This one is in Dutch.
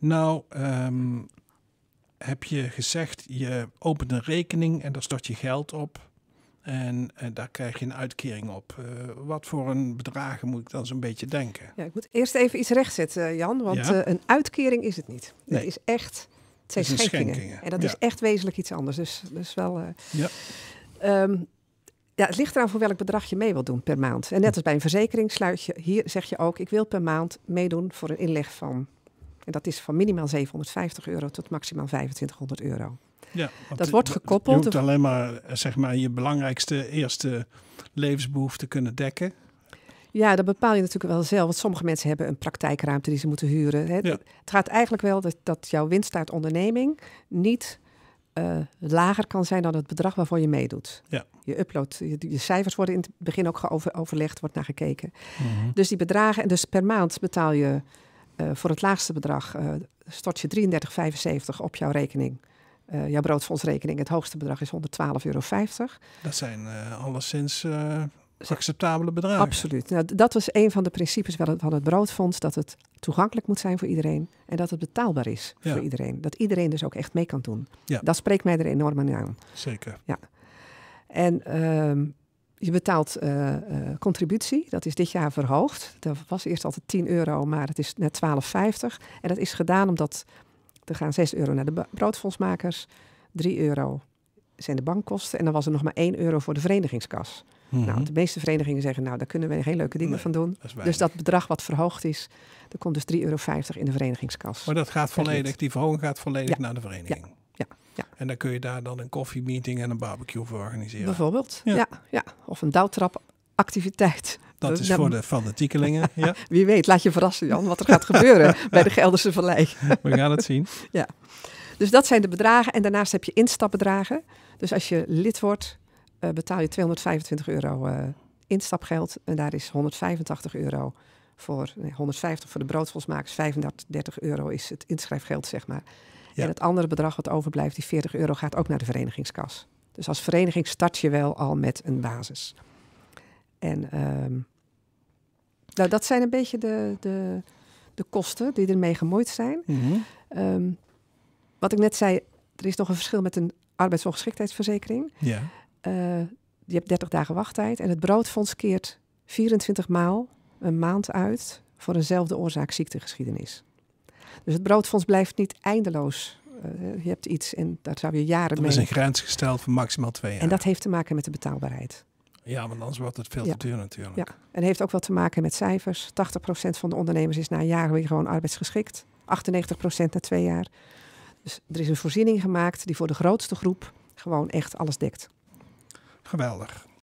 Nou, ehm, heb je gezegd, je opent een rekening en daar stort je geld op. En eh, daar krijg je een uitkering op. Eh, wat voor een bedragen moet ik dan zo'n beetje denken? Ja, ik moet eerst even iets rechtzetten, eh, Jan. Want een uitkering is het niet. Nee. Het is echt het schenkingen. En dat is echt wezenlijk iets anders. Dus, dus wel... ja. Ehm, ja, het ligt eraan voor welk bedrag je mee wilt doen per maand. En net als bij een verzekering sluit je hier, zeg je ook, ik wil per maand meedoen voor een inleg van en dat is van minimaal 750 euro tot maximaal 2500 euro. Ja, dat eh, wordt gekoppeld. Je moet alleen maar, eh, zeg maar je belangrijkste eerste levensbehoeften kunnen dekken. Ja, dat bepaal je natuurlijk wel zelf. Want sommige mensen hebben een praktijkruimte die ze moeten huren. Hè. Het gaat eigenlijk wel dat, jouw winst uit onderneming niet eh, lager kan zijn dan het bedrag waarvoor je meedoet. Ja. Je upload, je, cijfers worden in het begin ook geover overlegd, wordt naar gekeken. Mhm. Dus die bedragen, dus per maand betaal je eh, voor het laagste bedrag eh, stort je 33,75 op jouw rekening. Uh, jouw broodfondsrekening. Het hoogste bedrag is 112,50 euro. Dat zijn uh, alleszins acceptabele bedragen. Absoluut. Nou, dat was een van de principes van het broodfonds. Dat het toegankelijk moet zijn voor iedereen. En dat het betaalbaar is voor iedereen. Dat iedereen dus ook echt mee kan doen. Ja. Dat spreekt mij er enorm aan. Zeker. Ja. En ehm, je betaalt eh, eh, contributie, dat is dit jaar verhoogd. Dat was eerst altijd 10 euro, maar het is net 12,50. En dat is gedaan omdat er gaan 6 euro naar de broodfondsmakers, 3 euro zijn de bankkosten en dan was er nog maar 1 euro voor de verenigingskas. Mhm. Nou, de meeste verenigingen zeggen, nou, daar kunnen we geen leuke dingen van doen. dus dat bedrag wat verhoogd is, er komt dus 3,50 euro in de verenigingskas. Maar dat gaat volledig, die verhoging gaat volledig naar de vereniging. Ja. En dan kun je daar dan een koffiemeeting en een barbecue voor organiseren. Bijvoorbeeld, ja. ja, Of een douwtrapactiviteit. Dat is voor de de Ja. Wie weet, laat je verrassen Jan, wat er gaat gebeuren bij de Gelderse Vallei. We gaan het zien. Ja. Dus dat zijn de bedragen. En daarnaast heb je instapbedragen. Dus als je lid wordt, eh, betaal je 225 euro eh, instapgeld. En daar is 185 euro voor, nee, 150 voor de broodvolsmakers, 35 euro is het inschrijfgeld, zeg maar. Ja. En het andere bedrag wat overblijft, die 40 euro, gaat ook naar de verenigingskas. Dus als vereniging start je wel al met een basis. En ehm, nou, dat zijn een beetje de, de, de kosten die ermee gemoeid zijn. Mhm. Ehm, wat ik net zei, er is nog een verschil met een arbeidsongeschiktheidsverzekering. Ja. Eh, je hebt 30 dagen wachttijd en het broodfonds keert 24 maal een maand uit voor eenzelfde oorzaak ziektegeschiedenis. Dus het broodfonds blijft niet eindeloos. Eh, je hebt iets en daar zou je jaren mee... Er is een grens gesteld van maximaal twee jaar. En dat heeft te maken met de betaalbaarheid. Ja, want anders wordt het veel te duur natuurlijk. Ja, en heeft ook wel te maken met cijfers. 80% van de ondernemers is na een jaar weer gewoon arbeidsgeschikt. 98% na twee jaar. Dus er is een voorziening gemaakt die voor de grootste groep gewoon echt alles dekt. Geweldig.